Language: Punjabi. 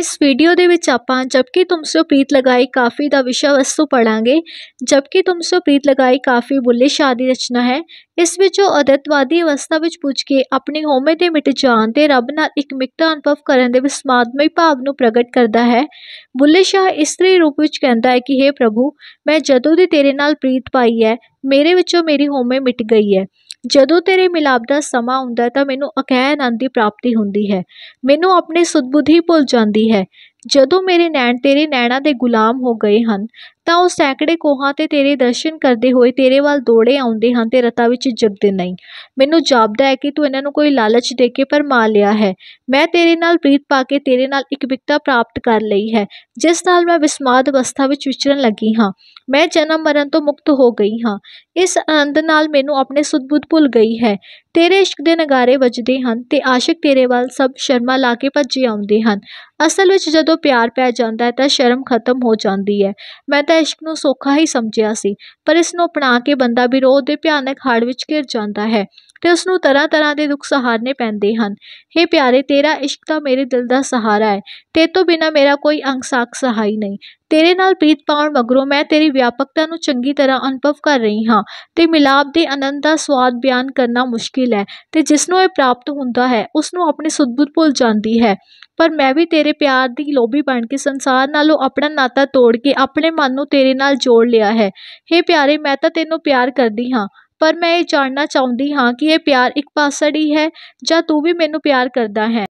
ਇਸ ਵੀਡੀਓ ਦੇ ਵਿੱਚ ਆਪਾਂ ਜਬਕਿ ਤੁਮਸੋ ਪ੍ਰੀਤ ਲਗਾਈ ਕਾਫੀ ਦਾ ਵਿਸ਼ਾ ਵਸਤੂ ਪੜਾਂਗੇ ਜਬਕਿ ਤੁਮਸੋ ਪ੍ਰੀਤ ਲਗਾਈ ਕਾਫੀ ਬੁੱਲੇ ਸ਼ਾਹ ਦੀ ਰਚਨਾ ਹੈ ਇਸ ਵਿੱਚ ਉਹ ਅਦਤਵਾਦੀ ਅਵਸਥਾ ਵਿੱਚ ਪੁੱਜ ਕੇ ਆਪਣੇ ਹੋਮੇ ਤੇ ਮਿਟ ਜਾਣ ਤੇ ਰੱਬ ਨਾਲ ਇੱਕ ਮਿਕਤਾ ਅਨੁਭਵ ਕਰਨ ਦੇ ਵਿਸਮਾਦਮਈ ਭਾਵ ਨੂੰ ਪ੍ਰਗਟ ਕਰਦਾ ਹੈ ਬੁੱਲੇ ਸ਼ਾਹ ਇਸਤਰੀ ਰੂਪ ਵਿੱਚ ਕਹਿੰਦਾ ਹੈ ਕਿ हे ਪ੍ਰਭੂ ਮੈਂ ਜਦੋਂ ਦੀ ਤੇਰੇ ਨਾਲ ਪ੍ਰੀਤ ਪਾਈ ਹੈ ਮੇਰੇ ਵਿੱਚੋਂ ਮੇਰੀ ਹੋਮੇ ਮਿਟ ਗਈ ਹੈ ਜਦੋਂ ਤੇਰੇ ਮਿਲਾਪ ਦਾ ਸਮਾਂ ਆਉਂਦਾ ਤਾਂ ਮੈਨੂੰ ਅਕੈ ਆਨੰਦ ਦੀ ਪ੍ਰਾਪਤੀ ਹੁੰਦੀ ਹੈ ਮੈਨੂੰ ਆਪਣੀ ਸੁਦਬੁੱਧੀ ਭੁੱਲ ਜਾਂਦੀ ਹੈ ਜਦੋਂ ਮੇਰੇ ਨੈਣ ਤੇਰੇ ਨੈਣਾਂ ਦੇ ਗੁਲਾਮ ਹੋ ਗਏ ਹਨ ਤਾਂ ਉਹ ਸੈਂਕੜੇ ਕੋਹਾਂ ਤੇ ਤੇਰੇ ਦਰਸ਼ਨ ਕਰਦੇ ਹੋਏ ਤੇਰੇ ਵੱਲ ਦੌੜੇ ਆਉਂਦੇ ਹਨ ਤੇ ਰਤਾ ਵਿੱਚ ਜਗਦੇ ਨਹੀਂ ਮੈਨੂੰ ਜਾਪਦਾ ਹੈ ਕਿ ਤੂੰ ਇਹਨਾਂ ਨੂੰ ਕੋਈ ਲਾਲਚ ਦੇ ਕੇ ਪਰਮਾ ਲਿਆ ਹੈ ਮੈਂ ਤੇਰੇ ਨਾਲ ਪ੍ਰੀਤ ਪਾ ਕੇ ਤੇਰੇ ਨਾਲ ਇੱਕ ਵਿਕਤਾ ਪ੍ਰਾਪਤ ਕਰ ਲਈ ਹੈ ਜਿਸ ਨਾਲ ਮੈਂ ਵਿਸਮਾਦ ਅਵਸਥਾ ਵਿੱਚ ਵਿਚਰਨ ਲੱਗੀ ਹਾਂ ਮੈਂ ਜਨਮ ਮਰਨ ਤੋਂ ਮੁਕਤ ਹੋ ਗਈ ਹਾਂ ਇਸ ਆਨੰਦ ਨਾਲ ਮੈਨੂੰ ਆਪਣੇ ਸੁਧਬੁੱਧ ਭੁੱਲ ਗਈ ਹੈ ਤੇਰੇ ਇਸ਼ਕ ਦੇ ਨਗਾਰੇ ਵੱਜਦੇ ਹਨ ਤੇ ਆਸ਼ਿਕ ਤੇਰੇ ਵੱਲ ਸਭ ਸ਼ਰਮਾ ਲਾ ਕੇ ਭੱਜੇ ਆਉਂਦੇ ਹਨ ਅਸਲ ਵਿੱਚ ਜਦੋਂ ਪਿਆਰ ਪੈ ਜਾਂਦਾ ਹੈ ਤਾਂ ਸ਼ਰਮ ਖਤਮ ਹੋ ਜਾਂਦੀ ਹੈ ਮੈਂ ਤਾਂ ਇਸ਼ਕ ਨੂੰ ਸੌਖਾ ਹੀ ਸਮਝਿਆ ਸੀ ਪਰ ਇਸ ਨੂੰ ਅਪਣਾ ਕੇ ਬੰਦਾ ਵਿਰੋਧ ਦੇ ਭਿਆਨਕ ਹੜ੍ਹ ਵਿੱਚ ਘਿਰ ਜਾਂਦਾ ਹੈ ਤੇ ਉਸ ਨੂੰ ਤਰ੍ਹਾਂ ਤਰ੍ਹਾਂ ਦੇ ਦੁੱਖ ਸਹਾਰਨੇ ਪੈਂਦੇ ਹਨ हे ਪਿਆਰੇ ਤੇਰਾ ਇਸ਼ਕ ਤਾਂ ਮੇਰੇ ਦਿਲ ਦਾ ਸਹਾਰਾ ਹੈ ਤੇ ਤੋਂ ਬਿਨਾ ਮੇਰਾ ਕੋਈ ਅੰਗ ਸਾਖ ਸਹਾਈ ਨਹੀਂ ਤੇਰੇ ਨਾਲ ਪ੍ਰੀਤ ਪਾਉਣ ਮਗਰੋਂ ਮੈਂ ਤੇਰੀ ਵਿਆਪਕਤਾ ਨੂੰ ਚੰਗੀ ਤਰ੍ਹਾਂ ਅਨੁਭਵ ਕਰ ਰਹੀ ਹਾਂ ਤੇ ਮਿਲਾਪ ਦੇ ਆਨੰਦ ਦਾ ਸਵਾਦ ਬਿਆਨ ਕਰਨਾ ਮੁਸ਼ਕਿਲ ਹੈ ਤੇ ਜਿਸ ਨੂੰ ਇਹ ਪ੍ਰਾਪਤ ਹੁੰਦਾ ਹੈ ਉਸ ਨੂੰ ਆਪਣੀ ਸੁਧਬੁਧ ਭੁੱਲ ਜਾਂਦੀ ਹੈ ਪਰ ਮੈਂ ਵੀ ਤੇਰੇ ਪਿਆਰ ਦੀ ਲੋਭੀ ਬਣ ਕੇ ਸੰਸਾਰ ਨਾਲੋਂ ਆਪਣਾ ਨਾਤਾ ਤੋੜ ਕੇ ਆਪਣੇ ਮਨ ਨੂੰ ਤੇਰੇ ਨਾਲ ਜੋੜ ਲਿਆ ਹੈ हे ਪਿਆਰੇ ਮੈਂ ਤਾਂ ਤੈਨੂੰ ਪਿਆਰ ਕਰਦੀ ਹਾਂ ਪਰ ਮੈਂ ਇਹ ਜਾਣਨਾ ਚਾਹੁੰਦੀ ਹਾਂ ਕਿ ਇਹ ਪਿਆਰ ਇੱਕ ਪਾਸੜ ਹੀ ਹੈ ਜਾਂ ਤੂੰ ਵੀ ਮੈਨੂੰ ਪਿਆਰ ਕਰਦਾ ਹੈ